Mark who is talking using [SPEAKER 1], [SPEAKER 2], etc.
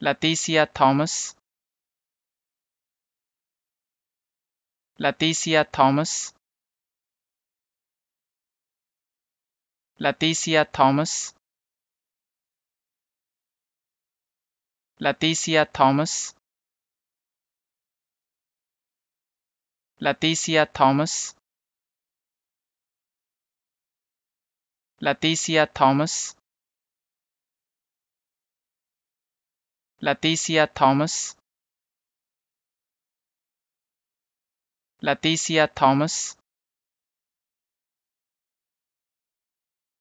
[SPEAKER 1] Leticia Thomas Leticia Thomas Leticia Thomas Leticia Thomas Leticia Thomas Leticia Thomas Leticia Thomas Leticia Thomas